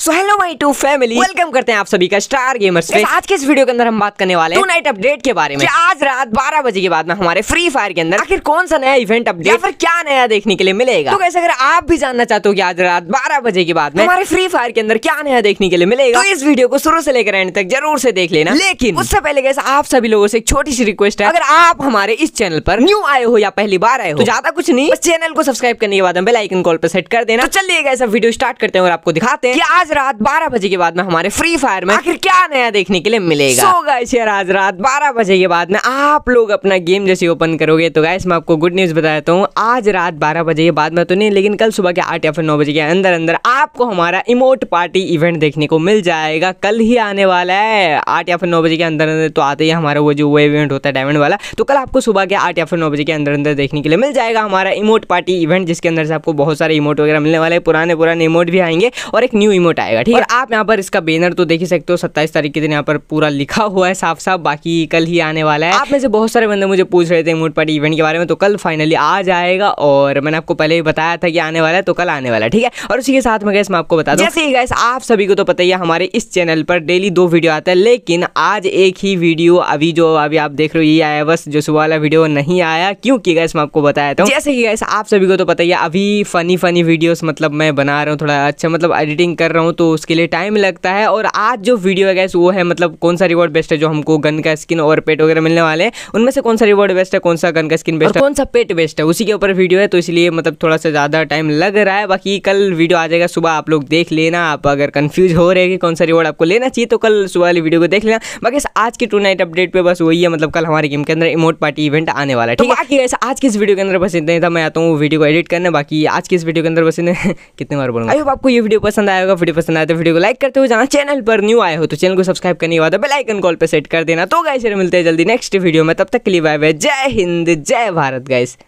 so hello my to family welcome करते हैं आप सभी का स्टार गेमर्स पे आज के इस वीडियो के अंदर हम बात करने वाले हैं नाइट अपडेट के बारे में आज रात 12 बजे के बाद में हमारे फ्री फायर के अंदर आखिर कौन सा नया इवेंट अपडेट या फिर क्या नया देखने के लिए मिलेगा तो कैसे अगर आप भी जानना चाहते हो कि आज रात बारह बजे के बाद में हमारे फ्री फायर के अंदर क्या नया देखने के लिए मिलेगा तो इस वीडियो को शुरू से लेकर एंड तक जरूर से देख लेना लेकिन उससे पहले कैसे आप सभी लोगों से एक छोटी सी रिक्वेस्ट है अगर आप हमारे इस चैनल पर न्यू आए हो या पहली बार आए हो तो ज्यादा कुछ नहीं चैनल को सब्सक्राइब करने के बाद बेलाइकन कॉल पर सेट कर देना तो चलिए ऐसा वीडियो स्टार्ट करते हैं और आपको दिखाते हैं आज आज रात 12 बजे के बाद में हमारे फ्री फायर में आखिर क्या नया देखने के लिए मिलेगा सो so गाइस यार आज रात 12 बजे के बाद में आप लोग अपना गेम जैसे ओपन करोगे तो गाइस मैं आपको गुड न्यूज़ बता देता हूँ आज रात 12 बजे के बाद में तो नहीं लेकिन कल सुबह के आठ या फिर नौ बजे के अंदर अंदर आपको हमारा इमोट पार्टी इवेंट देखने को मिल जाएगा कल ही आने वाला है आठ या फिर नौ बजे के अंदर अंदर तो आते ही हमारा वो जो वो इवेंट होता है डायमंड वाला तो कल आपको सुबह के आठ या फिर नौ बजे के अंदर अंदर देखने के लिए मिल जाएगा हमारा इमोट पार्टी इवेंट जिसके अंदर से आपको बहुत सारे इमोट वगैरह मिलने वाले पुराने पुराने इमोट भी आएंगे और एक न्यू इमोट बजट आएगा ठीक है आप यहाँ पर इसका बैनर तो देख ही सकते हो सत्ताईस तारीख के दिन यहाँ पर पूरा लिखा हुआ है साफ साफ बाकी कल ही आने वाला है आप में से बहुत सारे बंदे मुझे पूछ रहे थे मूड पार्टी इवेंट के बारे में तो कल फाइनली आ जाएगा और मैंने आपको पहले ही बताया था कि आने वाला है तो कल आने वाला है ठीक है और उसी के साथ में गैस मैं आपको बता दूँ जैसे गैस आप सभी को तो पता ही है हमारे इस चैनल पर डेली दो वीडियो आता है लेकिन आज एक ही वीडियो अभी जो अभी आप देख रहे हो ये आया बस जो सुबह वाला वीडियो नहीं आया क्योंकि गैस मैं आपको बताया था जैसे कि गैस आप सभी को तो पता ही है अभी फनी फनी वीडियोस मतलब मैं बना रहा हूँ थोड़ा अच्छा मतलब एडिटिंग कर रहा हूँ हूँ तो उसके लिए टाइम लगता है और आज जो वीडियो है गैस वो है मतलब कौन सा रिवॉर्ड बेस्ट है जो हमको गन का स्किन और पेट वगैरह मिलने वाले हैं उनमें से कौन सा रिवॉर्ड बेस्ट है कौन सा गन का स्किन बेस्ट है कौन सा पेट बेस्ट है उसी के ऊपर वीडियो है तो इसलिए मतलब थोड़ा सा ज़्यादा टाइम लग रहा है बाकी कल वीडियो आ जाएगा सुबह आप लोग देख लेना आप अगर कन्फ्यूज हो रहे हैं कि कौन सा रिवॉर्ड आपको लेना चाहिए तो कल सुबह वाली वीडियो को देख लेना बाकी आज की टू नाइट अपडेट पर बस वही है मतलब कल हमारे गेम के अंदर इमोट पार्टी इवेंट आने वाला है तो ठीक है बाकी ऐसा आज की इस वीडियो के अंदर बस इतना ही था मैं आता हूँ वीडियो को एडिट करने बाकी आज की इस वीडियो के अंदर बस इतने कितने बार बोलूँगा आपको ये वीडियो पसंद आएगा वीडियो पसंद आया तो वीडियो को लाइक करते हो जाना चैनल पर न्यू आए हो तो चैनल को सब्सक्राइब करने के बाद बेलाइकन कॉल पर सेट कर देना तो गाइस मिलते हैं जल्दी नेक्स्ट वीडियो में तब तक के लिए बाय बाय जय हिंद जय भारत गाइस